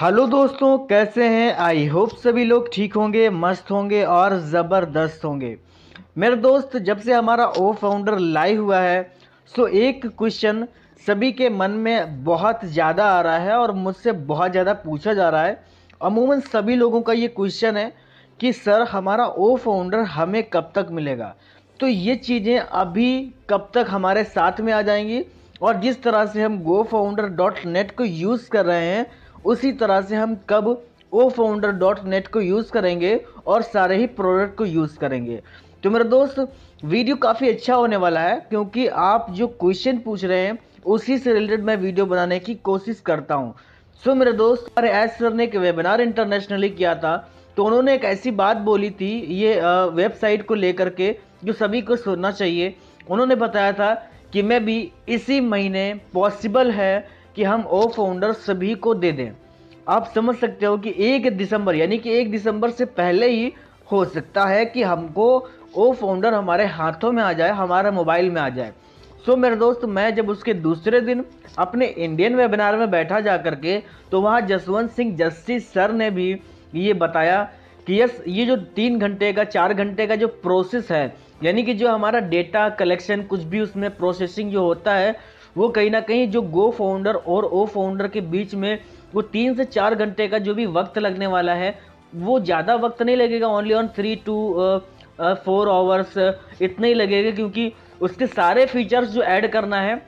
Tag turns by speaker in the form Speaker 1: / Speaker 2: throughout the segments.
Speaker 1: hello दोस्तों कैसे हैं आई होप सभी लोग ठीक होंगे मस्त होंगे और ज़बरदस्त होंगे मेरे दोस्त जब से हमारा ओ फाउंडर लाइव हुआ है सो एक क्वेश्चन सभी के मन में बहुत ज़्यादा आ रहा है और मुझसे बहुत ज़्यादा पूछा जा रहा है अमूमन सभी लोगों का ये क्वेश्चन है कि सर हमारा ओ फाउंडर हमें कब तक मिलेगा तो ये चीज़ें अभी कब तक हमारे साथ में आ जाएंगी और जिस तरह से हम गो फाउंडर डॉट नेट को यूज़ कर रहे हैं उसी तरह से हम कब ओ फाउंडर डॉट नेट को यूज़ करेंगे और सारे ही प्रोडक्ट को यूज़ करेंगे तो मेरे दोस्त वीडियो काफ़ी अच्छा होने वाला है क्योंकि आप जो क्वेश्चन पूछ रहे हैं उसी से रिलेटेड मैं वीडियो बनाने की कोशिश करता हूँ सो मेरे दोस्त अरे एस सर ने एक वेबिनार इंटरनेशनली किया था तो उन्होंने एक ऐसी बात बोली थी ये वेबसाइट को लेकर के जो सभी को सुनना चाहिए उन्होंने बताया था कि मैं भी इसी महीने पॉसिबल है कि हम ओ फाउंडर सभी को दे दें आप समझ सकते हो कि एक दिसंबर यानी कि एक दिसंबर से पहले ही हो सकता है कि हमको ओ फाउंडर हमारे हाथों में आ जाए हमारे मोबाइल में आ जाए सो so, मेरे दोस्त मैं जब उसके दूसरे दिन अपने इंडियन वेबिनार में बैठा जा कर के तो वहाँ जसवंत सिंह जस्टिस सर ने भी ये बताया कि यस ये जो तीन घंटे का चार घंटे का जो प्रोसेस है यानी कि जो हमारा डेटा कलेक्शन कुछ भी उसमें प्रोसेसिंग जो होता है वो कहीं ना कहीं जो गो फाउंडर और ओ फाउंडर के बीच में वो तीन से चार घंटे का जो भी वक्त लगने वाला है वो ज़्यादा वक्त नहीं लगेगा only on three two four hours इतना ही लगेगा क्योंकि उसके सारे फीचर्स जो ऐड करना है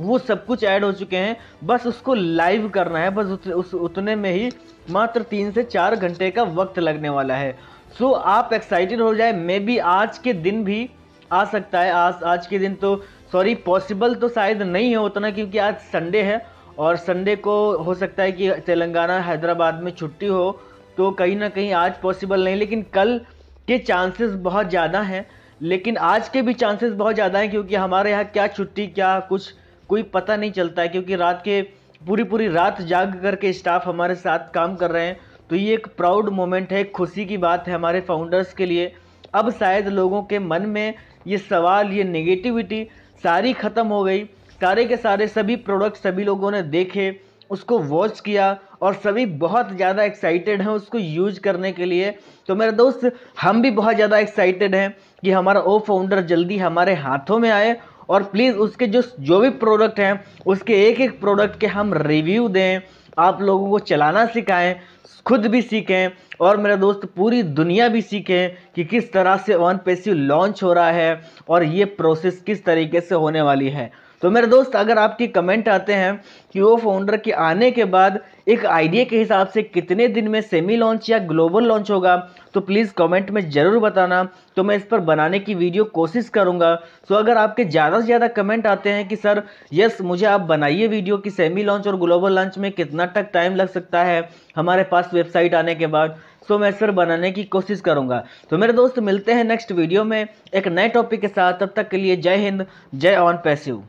Speaker 1: वो सब कुछ ऐड हो चुके हैं बस उसको लाइव करना है बस उस उतने में ही मात्र तीन से चार घंटे का वक्त लगने वाला है सो so, आप एक्साइटेड हो जाए मे बी आज के दिन भी आ सकता है आज आज के दिन तो सॉरी पॉसिबल तो शायद नहीं है उतना क्योंकि आज संडे है और संडे को हो सकता है कि तेलंगाना हैदराबाद में छुट्टी हो तो कहीं ना कहीं आज पॉसिबल नहीं लेकिन कल के चांसेस बहुत ज़्यादा हैं लेकिन आज के भी चांसेस बहुत ज़्यादा हैं क्योंकि हमारे यहाँ क्या छुट्टी क्या कुछ कोई पता नहीं चलता है क्योंकि रात के पूरी पूरी रात जाग करके स्टाफ हमारे साथ काम कर रहे हैं तो ये एक प्राउड मोमेंट है खुशी की बात है हमारे फाउंडर्स के लिए अब शायद लोगों के मन में ये सवाल ये नेगेटिविटी सारी ख़त्म हो गई सारे के सारे सभी प्रोडक्ट सभी लोगों ने देखे उसको वॉच किया और सभी बहुत ज़्यादा एक्साइटेड हैं उसको यूज करने के लिए तो मेरे दोस्त हम भी बहुत ज़्यादा एक्साइटेड हैं कि हमारा ओ फाउंडर जल्दी हमारे हाथों में आए और प्लीज़ उसके जो जो भी प्रोडक्ट हैं उसके एक एक प्रोडक्ट के हम रिव्यू दें आप लोगों को चलाना सिखाएं खुद भी सीखें और मेरा दोस्त पूरी दुनिया भी सीखें कि किस तरह से वन पेसिव लॉन्च हो रहा है और ये प्रोसेस किस तरीके से होने वाली है तो मेरे दोस्त अगर आपकी कमेंट आते हैं कि वो फाउंडर के आने के बाद एक आइडिया के हिसाब से कितने दिन में सेमी लॉन्च या ग्लोबल लॉन्च होगा तो प्लीज़ कमेंट में ज़रूर बताना तो मैं इस पर बनाने की वीडियो कोशिश करूँगा तो अगर आपके ज़्यादा से ज़्यादा कमेंट आते हैं कि सर यस मुझे आप बनाइए वीडियो कि सेमी लॉन्च और ग्लोबल लॉन्च में कितना तक टाइम लग सकता है हमारे पास वेबसाइट आने के बाद सो तो मैं इस पर बनाने की कोशिश करूँगा तो मेरे दोस्त मिलते हैं नेक्स्ट वीडियो में एक नए टॉपिक के साथ तब तक के लिए जय हिंद जय ऑन पैसिव